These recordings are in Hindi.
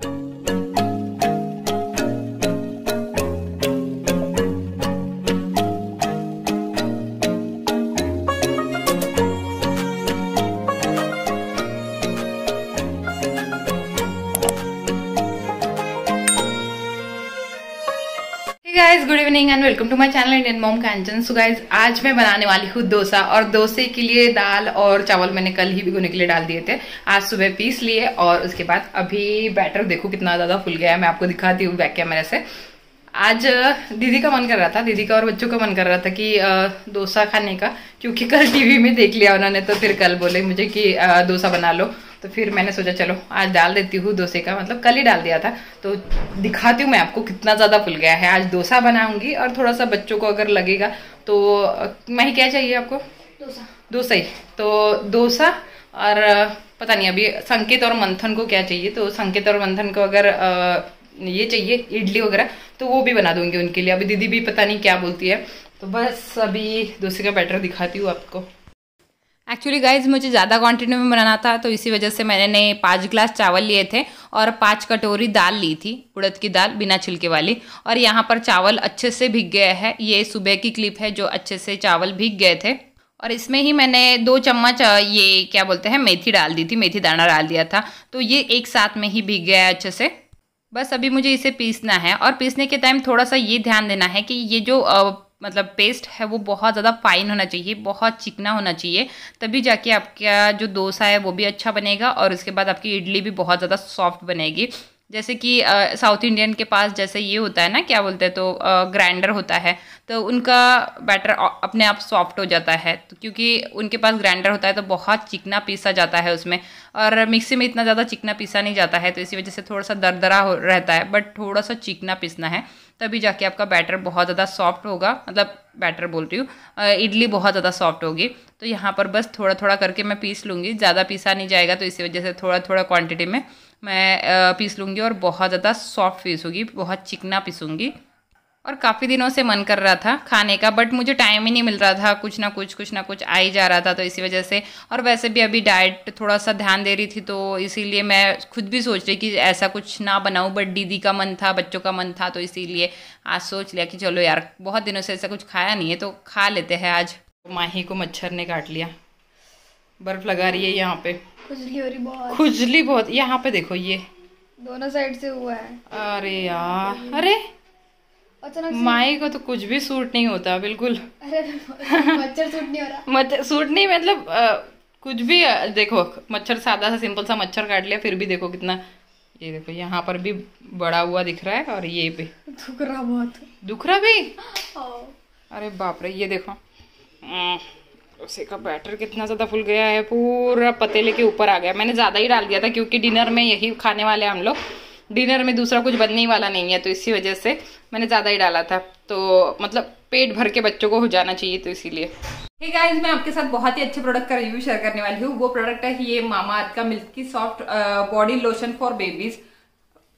Thank you. Evening and welcome to my channel Indian mom Kanchan so guys आज मैं बनाने वाली हूँ डोसा और डोसे के लिए दाल और चावल मैंने कल ही भिगोने के लिए डाल दिए थे आज सुबह पीस लिए और उसके बाद अभी बैटर देखो कितना ज़्यादा फुल गया है मैं आपको दिखाती हूँ बैक कैमरे से आज दीदी का मन कर रहा था दीदी का और बच्चों का मन कर रहा था कि डोसा खाने का क्योंकि कल टी में देख लिया उन्होंने तो फिर कल बोले मुझे कि डोसा बना लो तो फिर मैंने सोचा चलो आज डाल देती हूँ डोसे का मतलब कल ही डाल दिया था तो दिखाती हूँ मैं आपको कितना ज़्यादा फुल गया है आज डोसा बनाऊंगी और थोड़ा सा बच्चों को अगर लगेगा तो मैं ही क्या चाहिए आपको डोसा डोसा ही तो डोसा और पता नहीं अभी संकेत और मंथन को क्या चाहिए तो संकेत और मंथन को अगर ये चाहिए इडली वगैरह तो वो भी बना दूंगी उनके लिए अभी दीदी भी पता नहीं क्या बोलती है तो बस अभी डोसे का बैटर दिखाती हूँ आपको एक्चुअली गाइज मुझे ज़्यादा क्वांटिटी में बनाना था तो इसी वजह से मैंने पाँच ग्लास चावल लिए थे और पाँच कटोरी दाल ली थी उड़द की दाल बिना छिलके वाली और यहाँ पर चावल अच्छे से भीग गया है ये सुबह की क्लिप है जो अच्छे से चावल भीग गए थे और इसमें ही मैंने दो चम्मच ये क्या बोलते हैं मेथी डाल दी थी मेथी दाना डाल दिया था तो ये एक साथ में ही भीग गया है अच्छे से बस अभी मुझे इसे पीसना है और पीसने के टाइम थोड़ा सा ये ध्यान देना है कि ये जो मतलब पेस्ट है वो बहुत ज़्यादा फाइन होना चाहिए बहुत चिकना होना चाहिए तभी जाके आपका जो डोसा है वो भी अच्छा बनेगा और उसके बाद आपकी इडली भी बहुत ज़्यादा सॉफ्ट बनेगी जैसे कि साउथ इंडियन के पास जैसे ये होता है ना क्या बोलते हैं तो ग्राइंडर होता है तो उनका बैटर अपने आप सॉफ्ट हो जाता है तो क्योंकि उनके पास ग्राइंडर होता है तो बहुत चिकना पीसा जाता है उसमें और मिक्सी में इतना ज़्यादा चिकना पीसा नहीं जाता है तो इसी वजह से थोड़ा सा दरदरा हो रहता है बट थोड़ा सा चिकना पीसना है तभी जाके आपका बैटर बहुत ज़्यादा सॉफ्ट होगा मतलब बैटर बोल रही हूँ इडली बहुत ज़्यादा सॉफ्ट होगी तो यहाँ पर बस थोड़ा थोड़ा करके मैं पीस लूँगी ज़्यादा पीसा नहीं जाएगा तो इसी वजह से थोड़ा थोड़ा क्वान्टिटी में मैं पीस लूँगी और बहुत ज़्यादा सॉफ्ट पीस होगी बहुत चिकना पीसूँगी और काफ़ी दिनों से मन कर रहा था खाने का बट मुझे टाइम ही नहीं मिल रहा था कुछ ना कुछ कुछ ना कुछ आ ही जा रहा था तो इसी वजह से और वैसे भी अभी डाइट थोड़ा सा ध्यान दे रही थी तो इसीलिए मैं खुद भी सोच रही कि ऐसा कुछ ना बनाऊँ बट दीदी का मन था बच्चों का मन था तो इसीलिए आज सोच लिया कि चलो यार बहुत दिनों से ऐसा कुछ खाया नहीं है तो खा लेते हैं आज माही को मच्छर ने काट लिया बर्फ़ लगा रही है यहाँ पर खुजली हो रही बहुत खुजली बहुत यहाँ पे देखो ये दोनों साइड से हुआ है अरे यार अरे अच्छा, माई को तो कुछ भी सूट नहीं होता बिल्कुल अरे मच्छर सूट नहीं हो रहा मच्छर सूट नहीं मतलब आ, कुछ भी देखो मच्छर सादा सा सिंपल सा मच्छर काट लिया फिर भी देखो कितना ये देखो यहाँ पर भी बड़ा हुआ दिख रहा है और ये भी दुख रहा बहुत दुख रहा भी हाँ। अरे बाप रे ये देखो उसी का बैटर कितना ज़्यादा फूल गया है पूरा पतेले के ऊपर आ गया मैंने ज़्यादा ही डाल दिया था क्योंकि डिनर में यही खाने वाले हम लोग डिनर में दूसरा कुछ बनने वाला नहीं है तो इसी वजह से मैंने ज़्यादा ही डाला था तो मतलब पेट भर के बच्चों को हो जाना चाहिए तो इसीलिए हे hey गाइस मैं आपके साथ बहुत ही अच्छे प्रोडक्ट का रिव्यू शेयर करने वाली हूँ वो प्रोडक्ट है ये मामा अर्थ का मिल्क की soft body lotion for babies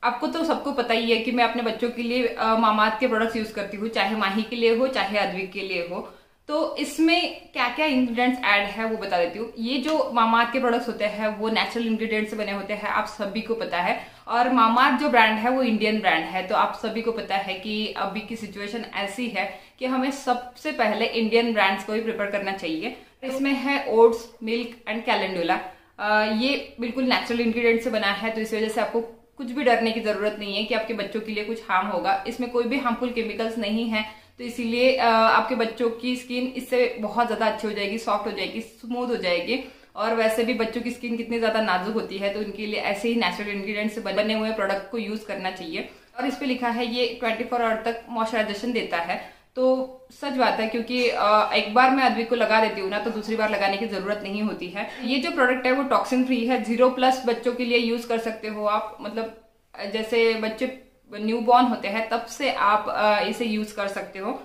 आपको तो सबको पता ही है कि मैं अपने बच्चों के लिए अर्थ के प्रोडक्ट्स यूज करती हूँ चाहे माही के लिए हो चाहे अद्विक के लिए हो तो इसमें क्या क्या इंग्रेडिएंट्स ऐड है वो बता देती हूँ ये जो मामार्थ के प्रोडक्ट्स होते हैं वो नेचुरल इंग्रेडिएंट्स से बने होते हैं आप सभी को पता है और मामार्थ जो ब्रांड है वो इंडियन ब्रांड है तो आप सभी को पता है कि अभी की सिचुएशन ऐसी है कि हमें सबसे पहले इंडियन ब्रांड्स को ही प्रेफर करना चाहिए तो इसमें है ओट्स मिल्क एंड कैलेंडोला ये बिल्कुल नेचुरल इंग्रीडियंट से बना है तो इस वजह से आपको कुछ भी डरने की जरूरत नहीं है कि आपके बच्चों के लिए कुछ हार्म होगा इसमें कोई भी हार्मफुल केमिकल्स नहीं है तो इसीलिए आपके बच्चों की स्किन इससे बहुत ज़्यादा अच्छी हो जाएगी सॉफ्ट हो जाएगी स्मूथ हो जाएगी और वैसे भी बच्चों की स्किन कितनी ज़्यादा नाजुक होती है तो उनके लिए ऐसे ही नेचुरल इंग्रीडियंट से बने हुए प्रोडक्ट को यूज़ करना चाहिए और इस पर लिखा है ये 24 फोर आवर तक मॉइस्चराइजेशन देता है तो सच बात है क्योंकि एक बार मैं अदविक को लगा देती हूँ ना तो दूसरी बार लगाने की जरूरत नहीं होती है ये जो प्रोडक्ट है वो टॉक्सिन फ्री है जीरो प्लस बच्चों के लिए यूज कर सकते हो आप मतलब जैसे बच्चे न्यू बॉर्न होते हैं तब से आप इसे यूज कर सकते हो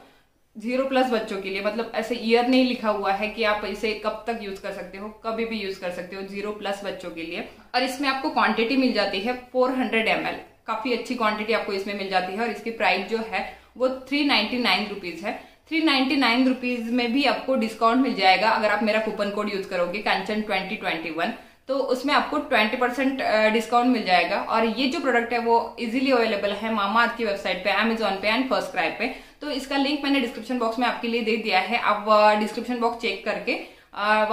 जीरो प्लस बच्चों के लिए मतलब ऐसे ईयर नहीं लिखा हुआ है कि आप इसे कब तक यूज कर सकते हो कभी भी यूज कर सकते हो जीरो प्लस बच्चों के लिए और इसमें आपको क्वांटिटी मिल जाती है 400 हंड्रेड काफी अच्छी क्वांटिटी आपको इसमें मिल जाती है और इसकी प्राइस जो है वो थ्री नाइन्टी है थ्री रुपीज में भी आपको डिस्काउंट मिल जाएगा अगर आप मेरा कूपन कोड यूज करोगे कैंचन ट्वेंटी तो उसमें आपको 20 परसेंट डिस्काउंट मिल जाएगा और ये जो प्रोडक्ट है वो इजीली अवेलेबल है मामा की वेबसाइट पे अमेजोन पे एंड फर्स्ट क्राइप पे तो इसका लिंक मैंने डिस्क्रिप्शन बॉक्स में आपके लिए दे दिया है आप डिस्क्रिप्शन बॉक्स चेक करके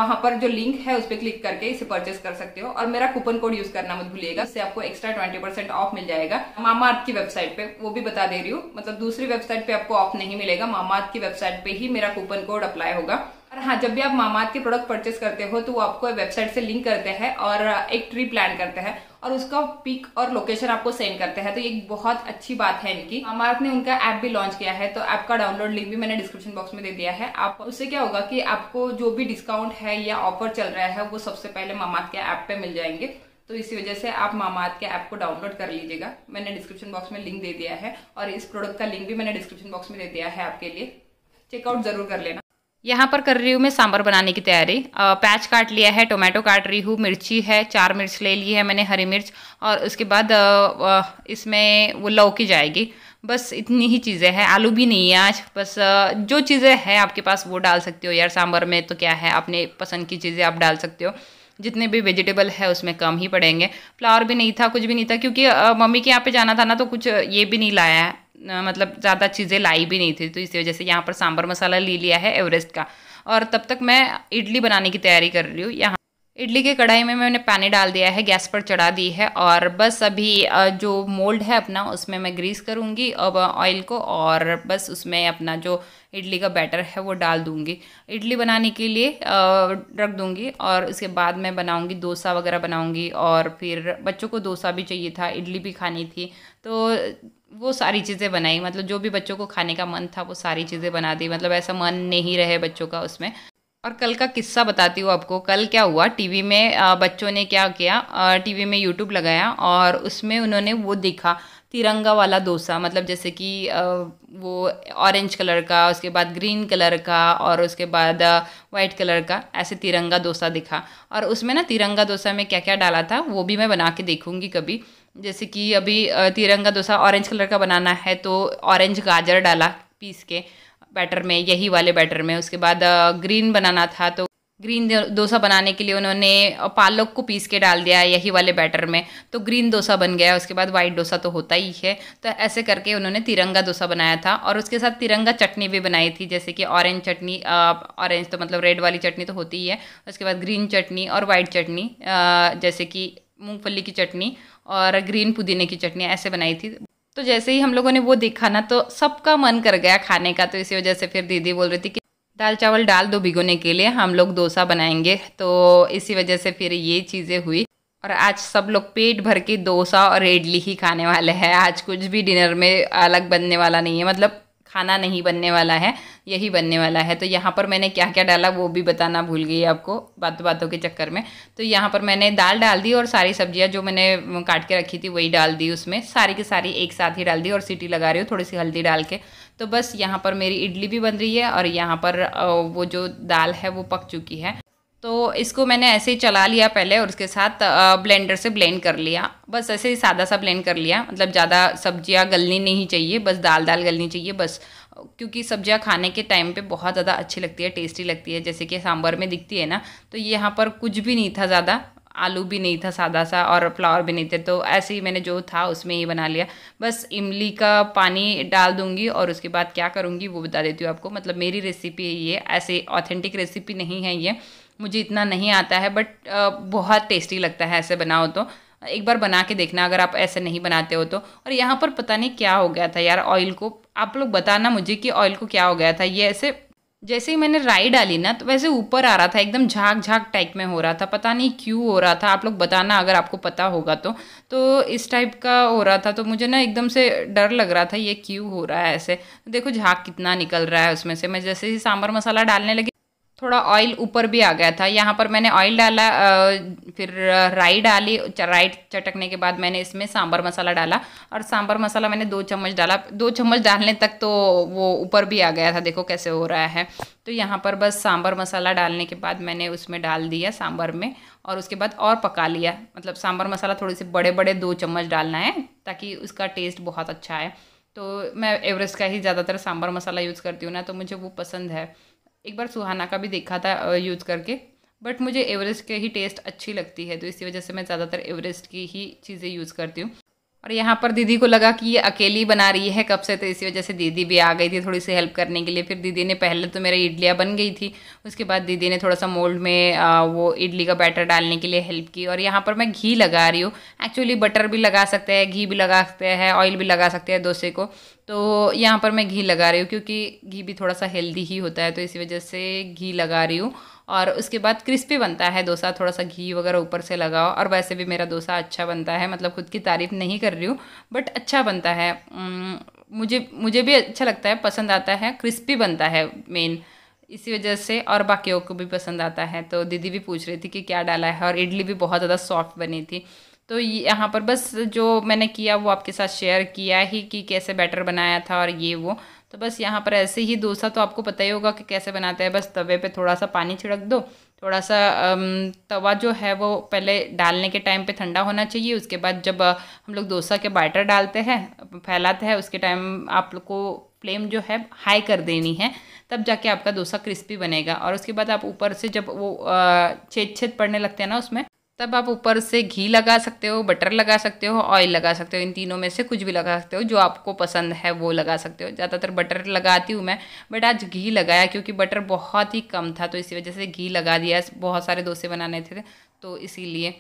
वहां पर जो लिंक है उस पर क्लिक करके इसे परचेस कर सकते हो और मेरा कूपन कोड यूज करना मत भूलिएगा इससे आपको एक्स्ट्रा ट्वेंटी परसेंट ऑफ मिल जाएगा मामा की वेबसाइट पे वो भी बता दे रही हूँ मतलब दूसरी वेबसाइट पे आपको ऑफ नहीं मिलेगा मामा की वेबसाइट पे ही मेरा कूपन कोड अप्लाई होगा हाँ जब भी आप मामाद के प्रोडक्ट परचेस करते हो तो वो आपको वेबसाइट से लिंक करते हैं और एक ट्री प्लान करते हैं और उसका पिक और लोकेशन आपको सेंड करते हैं तो ये बहुत अच्छी बात है इनकी मामार्थ ने उनका ऐप भी लॉन्च किया है तो ऐप का डाउनलोड लिंक भी मैंने डिस्क्रिप्शन बॉक्स में दे दिया है आप उससे क्या होगा कि आपको जो भी डिस्काउंट है या ऑफर चल रहा है वो सबसे पहले मामात के ऐप पे मिल जाएंगे तो इसी वजह से आप मामाथ के ऐप को डाउनलोड कर लीजिएगा मैंने डिस्क्रिप्शन बॉक्स में लिंक दे दिया है और इस प्रोडक्ट का लिंक भी मैंने डिस्क्रिप्शन बॉक्स में दे दिया है आपके लिए चेकआउट जरूर कर लेना यहाँ पर कर रही हूँ मैं सांभर बनाने की तैयारी प्याज काट लिया है टोमेटो काट रही हूँ मिर्ची है चार मिर्च ले ली है मैंने हरी मिर्च और उसके बाद इसमें वो लौकी जाएगी बस इतनी ही चीज़ें हैं आलू भी नहीं है आज बस जो चीज़ें हैं आपके पास वो डाल सकते हो यार सांभर में तो क्या है अपने पसंद की चीज़ें आप डाल सकते हो जितने भी वेजिटेबल है उसमें कम ही पड़ेंगे फ्लावर भी नहीं था कुछ भी नहीं था क्योंकि मम्मी के यहाँ पे जाना था ना तो कुछ ये भी नहीं लाया है मतलब ज़्यादा चीज़ें लाई भी नहीं थी तो इसी वजह से यहाँ पर सांभर मसाला ले लिया है एवरेस्ट का और तब तक मैं इडली बनाने की तैयारी कर रही हूँ यहाँ इडली के कढ़ाई में मैंने पानी डाल दिया है गैस पर चढ़ा दी है और बस अभी जो मोल्ड है अपना उसमें मैं ग्रीस करूँगी अब ऑयल को और बस उसमें अपना जो इडली का बैटर है वो डाल दूँगी इडली बनाने के लिए रख दूँगी और उसके बाद मैं बनाऊँगी डोसा वगैरह बनाऊँगी और फिर बच्चों को डोसा भी चाहिए था इडली भी खानी थी तो वो सारी चीज़ें बनाई मतलब जो भी बच्चों को खाने का मन था वो सारी चीज़ें बना दी मतलब ऐसा मन नहीं रहे बच्चों का उसमें और कल का किस्सा बताती हूँ आपको कल क्या हुआ टीवी में बच्चों ने क्या किया टीवी में यूट्यूब लगाया और उसमें उन्होंने वो देखा तिरंगा वाला डोसा मतलब जैसे कि वो ऑरेंज कलर का उसके बाद ग्रीन कलर का और उसके बाद वाइट कलर का ऐसे तिरंगा डोसा दिखा और उसमें ना तिरंगा डोसा में क्या क्या डाला था वो भी मैं बना के देखूँगी कभी जैसे कि अभी तिरंगा डोसा ऑरेंज कलर का बनाना है तो ऑरेंज गाजर डाला पीस के बैटर में यही वाले बैटर में उसके बाद ग्रीन बनाना था तो ग्रीन डोसा बनाने के लिए उन्होंने पालक को पीस के डाल दिया यही वाले बैटर में तो ग्रीन डोसा बन गया उसके बाद वाइट डोसा तो होता ही है तो ऐसे करके उन्होंने तिरंगा डोसा बनाया था और उसके साथ तिरंगा चटनी भी बनाई थी जैसे कि ऑरेंज चटनी ऑरेंज तो मतलब रेड वाली चटनी तो होती ही है उसके बाद ग्रीन चटनी और वाइट चटनी जैसे कि मूंगफली की चटनी और ग्रीन पुदीने की चटनी ऐसे बनाई थी तो जैसे ही हम लोगों ने वो देखा ना तो सबका मन कर गया खाने का तो इसी वजह से फिर दीदी बोल रही थी कि दाल चावल डाल दो भिगोने के लिए हम लोग डोसा बनाएंगे तो इसी वजह से फिर ये चीज़ें हुई और आज सब लोग पेट भर के डोसा और इडली ही खाने वाले हैं आज कुछ भी डिनर में अलग बनने वाला नहीं है मतलब खाना नहीं बनने वाला है यही बनने वाला है तो यहाँ पर मैंने क्या क्या डाला वो भी बताना भूल गई आपको बातों बातों के चक्कर में तो यहाँ पर मैंने दाल डाल दी और सारी सब्जियाँ जो मैंने काट के रखी थी वही डाल दी उसमें सारी की सारी एक साथ ही डाल दी और सीटी लगा रही हूँ थोड़ी सी हल्दी डाल के तो बस यहाँ पर मेरी इडली भी बन रही है और यहाँ पर वो जो दाल है वो पक चुकी है तो इसको मैंने ऐसे ही चला लिया पहले और उसके साथ ब्लेंडर से ब्लेंड कर लिया बस ऐसे ही सादा सा ब्लेंड कर लिया मतलब ज़्यादा सब्ज़ियाँ गलनी नहीं चाहिए बस दाल दाल गलनी चाहिए बस क्योंकि सब्ज़ियाँ खाने के टाइम पे बहुत ज़्यादा अच्छी लगती है टेस्टी लगती है जैसे कि सांभर में दिखती है ना तो यहाँ पर कुछ भी नहीं था ज़्यादा आलू भी नहीं था सादा सा और फ्लावर भी नहीं थे तो ऐसे ही मैंने जो था उसमें ही बना लिया बस इमली का पानी डाल दूंगी और उसके बाद क्या करूँगी वो बता देती हूँ आपको मतलब मेरी रेसिपी है ये ऐसे ऑथेंटिक रेसिपी नहीं है ये मुझे इतना नहीं आता है बट बहुत टेस्टी लगता है ऐसे बनाओ तो एक बार बना के देखना अगर आप ऐसे नहीं बनाते हो तो और यहाँ पर पता नहीं क्या हो गया था यार ऑयल को आप लोग बताना मुझे कि ऑयल को क्या हो गया था ये ऐसे जैसे ही मैंने राई डाली ना तो वैसे ऊपर आ रहा था एकदम झाग झाग टाइप में हो रहा था पता नहीं क्यों हो रहा था आप लोग बताना अगर आपको पता होगा तो तो इस टाइप का हो रहा था तो मुझे ना एकदम से डर लग रहा था ये क्यों हो रहा है ऐसे देखो झाग कितना निकल रहा है उसमें से मैं जैसे ही सांभर मसाला डालने लगी थोड़ा ऑयल ऊपर भी आ गया था यहाँ पर मैंने ऑयल डाला फिर राई डाली राई चटकने के बाद मैंने इसमें सांभर मसाला डाला और सांभर मसाला मैंने दो चम्मच डाला दो चम्मच डालने तक तो वो ऊपर भी आ गया था देखो कैसे हो रहा है तो यहाँ पर बस सांभर मसाला डालने के बाद मैंने उसमें डाल दिया सांभर में और उसके बाद और पका लिया मतलब सांभर मसाला थोड़े से बड़े बड़े दो चम्मच डालना है ताकि उसका टेस्ट बहुत अच्छा आए तो मैं एवरेस्ट का ही ज़्यादातर सांभर मसाला यूज़ करती हूँ ना तो मुझे वो पसंद है एक बार सुहाना का भी देखा था यूज़ करके बट मुझे एवरेस्ट के ही टेस्ट अच्छी लगती है तो इसी वजह से मैं ज़्यादातर एवरेस्ट की ही चीज़ें यूज़ करती हूँ और यहाँ पर दीदी को लगा कि ये अकेली बना रही है कब से तो इसी वजह से दीदी भी आ गई थी थोड़ी सी हेल्प करने के लिए फिर दीदी ने पहले तो मेरा इडलियाँ बन गई थी उसके बाद दीदी ने थोड़ा सा मोल्ड में वो इडली का बैटर डालने के लिए हेल्प की और यहाँ पर मैं घी लगा रही हूँ एक्चुअली बटर भी लगा सकते हैं घी भी लगा सकते हैं ऑयल भी लगा सकते हैं डोसे को तो यहाँ पर मैं घी लगा रही हूँ क्योंकि घी भी थोड़ा सा हेल्दी ही होता है तो इसी वजह से घी लगा रही हूँ और उसके बाद क्रिस्पी बनता है डोसा थोड़ा सा घी वगैरह ऊपर से लगाओ और वैसे भी मेरा डोसा अच्छा बनता है मतलब खुद की तारीफ़ नहीं कर रही हूँ बट अच्छा बनता है मुझे मुझे भी अच्छा लगता है पसंद आता है क्रिस्पी बनता है मेन इसी वजह से और बाकियों को भी पसंद आता है तो दीदी भी पूछ रही थी कि क्या डाला है और इडली भी बहुत ज़्यादा सॉफ्ट बनी थी तो यहाँ पर बस जो मैंने किया वो आपके साथ शेयर किया ही कि कैसे बैटर बनाया था और ये वो तो बस यहाँ पर ऐसे ही डोसा तो आपको पता ही होगा कि कैसे बनाते हैं बस तवे पे थोड़ा सा पानी छिड़क दो थोड़ा सा तवा जो है वो पहले डालने के टाइम पे ठंडा होना चाहिए उसके बाद जब हम लोग डोसा के बैटर डालते हैं फैलाते हैं उसके टाइम आप लोग को फ्लेम जो है हाई कर देनी है तब जाके आपका डोसा क्रिस्पी बनेगा और उसके बाद आप ऊपर से जब वो छेद छेद पड़ने लगते हैं ना उसमें तब आप ऊपर से घी लगा सकते हो बटर लगा सकते हो ऑयल लगा सकते हो इन तीनों में से कुछ भी लगा सकते हो जो आपको पसंद है वो लगा सकते हो ज़्यादातर बटर लगाती हूँ मैं बट आज घी लगाया क्योंकि बटर बहुत ही कम था तो इसी वजह से घी लगा दिया बहुत सारे डोसे बनाने थे तो इसीलिए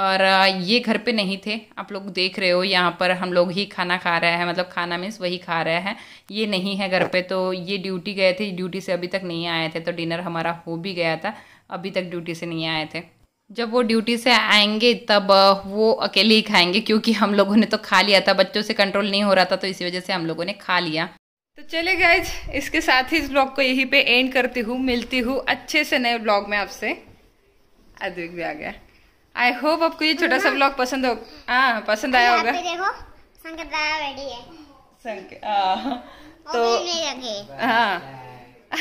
और ये घर पे नहीं थे आप लोग देख रहे हो यहाँ पर हम लोग ही खाना खा रहे हैं मतलब खाना मीन्स वही खा रहे हैं ये नहीं है घर पे तो ये ड्यूटी गए थे ड्यूटी से अभी तक नहीं आए थे तो डिनर हमारा हो भी गया था अभी तक ड्यूटी से नहीं आए थे जब वो ड्यूटी से आएंगे तब वो अकेले ही खाएंगे क्योंकि हम लोगों ने तो खा लिया था बच्चों से कंट्रोल नहीं हो रहा था तो इसी वजह से हम लोगों ने खा लिया तो चले गए इसके साथ ही इस ब्लॉग को यहीं पे एंड करती हूँ मिलती हूँ अच्छे से नए ब्लॉग में आपसे अद्विक भी आ गया आई होप आपको ये छोटा सा ब्लॉग हाँ। पसंद हो आ, हाँ, पसंद आया होगा संग, तो हाँ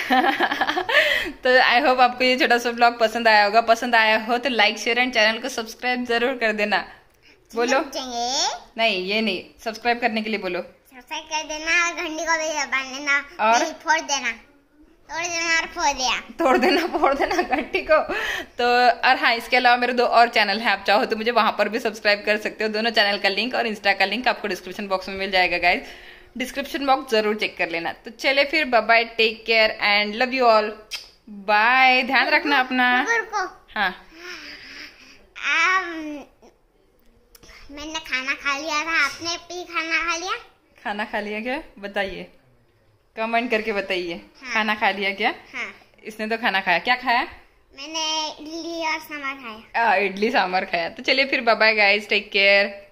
तो आई होप आपको ये छोटा सा ब्लॉग पसंद आया होगा पसंद आया हो तो लाइक शेयर एंड चैनल को सब्सक्राइब जरूर कर देना बोलो नहीं ये नहीं सब्सक्राइब करने के लिए बोलो सब्सक्राइब कर देना और को और फोड़ तोड़ देना फोड़ देना देना घंटी को तो और हाँ इसके अलावा मेरे दो और चैनल हैं आप चाहो तो मुझे वहाँ पर भी सब्सक्राइब कर सकते हो दोनों चैनल का लिंक और इंस्टा का लिंक आपको डिस्क्रिप्शन बॉक्स में मिल जाएगा गाइज डिस्क्रिप्शन बॉक्स जरूर चेक कर लेना तो चले फिर bye take care and love you all bye ध्यान रखना अपना हाँ um, मैंने खाना खा लिया था आपने भी खाना खा लिया खाना खा लिया क्या बताइए कमेंट करके बताइए हाँ। खाना खा लिया क्या हाँ। इसने तो खाना खाया क्या खाया मैंने इडली और सांभर खाया इडली सांभर खाया तो चलिए फिर बाय गाइस टेक केयर